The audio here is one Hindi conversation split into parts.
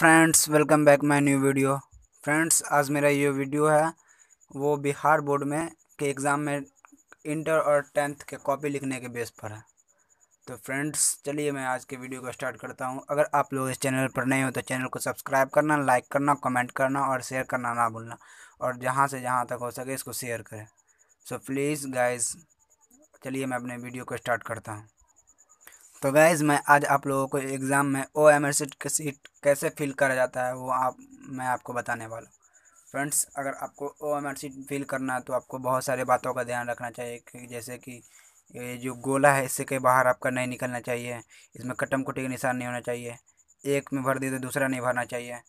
friends welcome back my new video friends आज मेरा ये वीडियो है वो बिहार बोर्ड में के एग्ज़ाम में इंटर और टेंथ के कॉपी लिखने के बेस पर है तो फ्रेंड्स चलिए मैं आज के वीडियो को स्टार्ट करता हूँ अगर आप लोग इस चैनल पर नए हो तो चैनल को सब्सक्राइब करना लाइक करना कमेंट करना और शेयर करना ना भूलना और जहाँ से जहाँ तक हो सके इसको शेयर करें सो प्लीज़ गाइज़ चलिए मैं अपने वीडियो को स्टार्ट करता हूँ तो गैज़ मैं आज आप लोगों को एग्ज़ाम में ओ एम एस सीट की सीट कैसे फिल करा जाता है वो आप मैं आपको बताने वाला हूँ फ्रेंड्स अगर आपको O M S sheet fill करना है तो आपको बहुत सारे बातों का ध्यान रखना चाहिए कि जैसे कि ये जो गोला है इससे के बाहर आपका नहीं निकलना चाहिए इसमें कटम कुटी का निशान नहीं होना चाहिए एक में भर दी तो दूसरा नहीं भरना चाहिए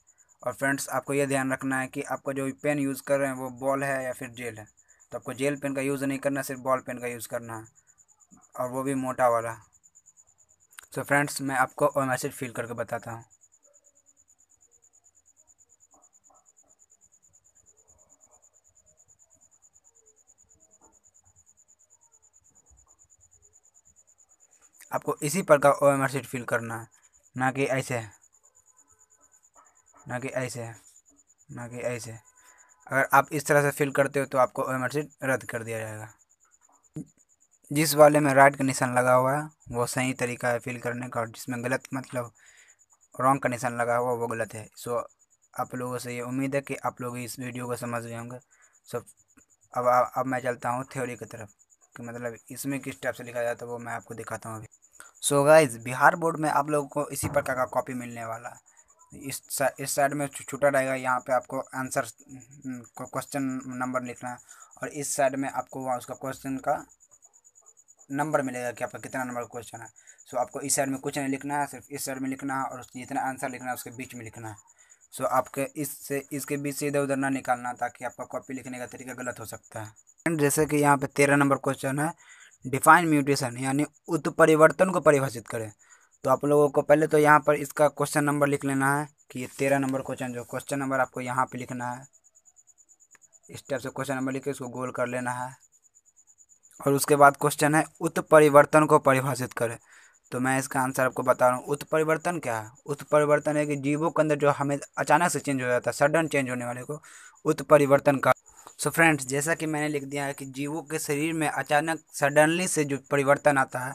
और फ्रेंड्स आपको ये ध्यान रखना है कि आपका जो पेन यूज़ कर रहे हैं वो बॉल है या फिर जेल है तो आपको जेल पेन का यूज़ नहीं करना सिर्फ बॉल पेन का यूज़ करना है और वो भी मोटा वाला सो so फ्रेंड्स मैं आपको और मैसेज फिल करके बताता हूँ आपको इसी प्रकार O M R sheet fill करना है ना कि ऐसे ना कि ऐसे ना कि ऐसे अगर आप इस तरह से फिल करते हो तो आपको ओ एम आर सीट रद्द कर दिया जाएगा जिस वाले में राइट का निशान लगा हुआ है वो सही तरीका है फिल करने का और जिसमें गलत मतलब रॉन्ग का निशान लगा हुआ वो गलत है सो आप लोगों से ये उम्मीद है कि आप लोग इस वीडियो को समझ गए होंगे सो अब अब मैं चलता हूँ थ्योरी की तरफ कि मतलब इसमें किस टाइप से लिखा जाता है तो वो मैं आपको दिखाता हूँ अभी so so, guys Bihar board में आप लोगों को इसी प्रकार का कॉपी मिलने वाला है इस इस साइड में छूटा रहेगा यहाँ पे आपको आंसर क्वेश्चन नंबर लिखना है और इस साइड में आपको वहाँ उसका क्वेश्चन का नंबर मिलेगा कि आपका कितना नंबर क्वेश्चन है सो आपको इस साइड में कुछ नहीं लिखना है सिर्फ इस साइड में लिखना है और जितना आंसर लिखना है उसके बीच में लिखना है सो आपके इससे इसके बीच से इधर उधर ना निकालना ताकि आपका कॉपी लिखने का तरीका गलत हो सकता है एंड जैसे कि यहाँ पर तेरह नंबर क्वेश्चन है डिफाइन म्यूटेशन यानी उत्परिवर्तन को परिभाषित करें तो आप लोगों को पहले तो यहाँ पर इसका क्वेश्चन नंबर लिख लेना है कि ये तेरह नंबर क्वेश्चन जो क्वेश्चन नंबर आपको यहाँ पे लिखना है इस टाइप से क्वेश्चन नंबर लिख के इसको गोल कर लेना है और उसके बाद क्वेश्चन है उत्परिवर्तन को परिभाषित करें तो मैं इसका आंसर आपको बता रहा हूँ उत्परिवर्तन क्या है उत्परिवर्तन है कि जीवों के अंदर जो हमें अचानक से चेंज हो जाता है सडन चेंज होने वाले को उत्परिवर्तन का सो so फ्रेंड्स जैसा कि मैंने लिख दिया है कि जीवों के शरीर में अचानक सडनली से जो परिवर्तन आता है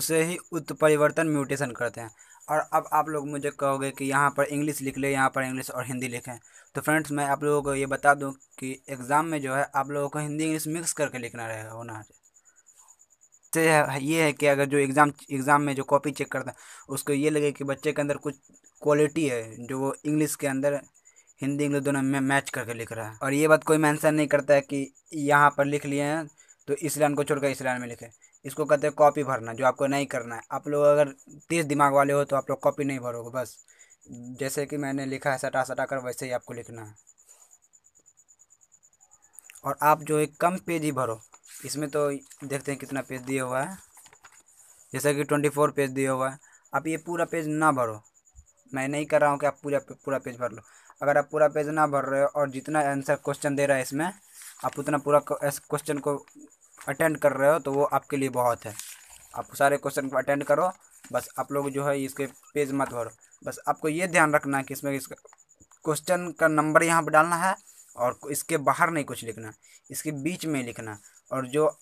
उसे ही उत्परिवर्तन म्यूटेशन करते हैं और अब आप लोग मुझे कहोगे कि यहाँ पर इंग्लिश लिख लें यहाँ पर इंग्लिश और हिंदी लिखें तो फ्रेंड्स मैं आप लोगों को ये बता दूँ कि एग्ज़ाम में जो है आप लोगों को हिंदी इंग्लिश मिक्स करके लिखना रहेगा होना चाहिए इससे ये है कि अगर जो एग्ज़ाम एग्ज़ाम में जो कॉपी चेक करता है उसको ये लगे कि बच्चे के अंदर कुछ क्वालिटी है जो वो इंग्लिश के अंदर हिंदी इंग्लिश दोनों में मैच करके लिख रहा है और ये बात कोई मैंसन नहीं करता है कि यहाँ पर लिख लिए हैं तो इस लाइन को छोड़कर इस लाइन में लिखें इसको कहते हैं कॉपी भरना जो आपको नहीं करना है आप लोग अगर तेज दिमाग वाले हो तो आप लोग कॉपी नहीं भरोगे बस जैसे कि मैंने लिखा है सटा सटा कर वैसे ही आपको लिखना है और आप जो है कम पेज ही भरो इसमें तो देखते हैं कितना पेज दिया हुआ है जैसा कि ट्वेंटी फोर पेज दिया हुआ है आप ये पूरा पेज ना भरो मैं नहीं कर रहा हूँ कि आप पूरा पूरा पेज भर लो अगर आप पूरा पेज ना भर रहे हो और जितना आंसर क्वेश्चन दे रहा है इसमें आप उतना पूरा क्वेश्चन को अटेंड कर रहे हो तो वो आपके लिए बहुत है आप सारे क्वेश्चन को अटेंड करो बस आप लोग जो है इसके पेज मत भरो बस आपको ये ध्यान रखना है कि इसमें इसका क्वेश्चन का नंबर यहाँ पर डालना है और इसके बाहर नहीं कुछ लिखना इसके बीच में लिखना और जो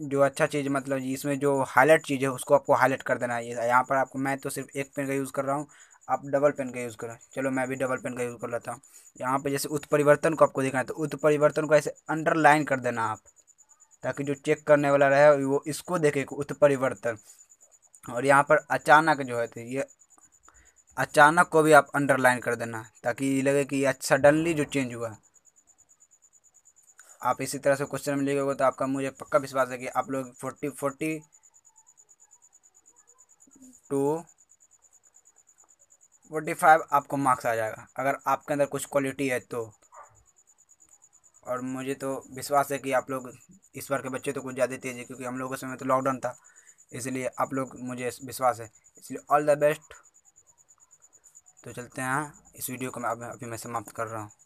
जो अच्छा चीज़ मतलब इसमें जो हाईलाइट चीज़ है उसको आपको हाईलाइट कर देना है यहाँ पर आपको मैं तो सिर्फ एक पेन का यूज़ कर रहा हूँ आप डबल पेन का यूज़ करें चलो मैं भी डबल पेन का यूज़ कर लेता हूँ यहाँ पर जैसे उत्परिवर्तन को आपको देखना है तो उत्परिवर्तन को ऐसे अंडरलाइन कर देना आप ताकि जो चेक करने वाला रहे वो इसको देखे उत्परिवर्तन और यहाँ पर अचानक जो है तो ये अचानक को भी आप अंडरलाइन कर देना ताकि लगे कि सडनली जो चेंज हुआ आप इसी तरह से क्वेश्चन में लिखोगे तो आपका मुझे पक्का विश्वास है कि आप लोग forty forty two forty five आपको मार्क्स आ जाएगा अगर आपके अंदर कुछ क्वालिटी है तो और मुझे तो विश्वास है कि आप लोग इस बार के बच्चे तो कुछ ज़्यादा तेज है क्योंकि हम लोगों के समय तो लॉकडाउन था इसलिए आप लोग मुझे विश्वास है इसलिए ऑल द बेस्ट तो चलते हैं इस वीडियो को मैं अभी मैं समाप्त कर रहा हूँ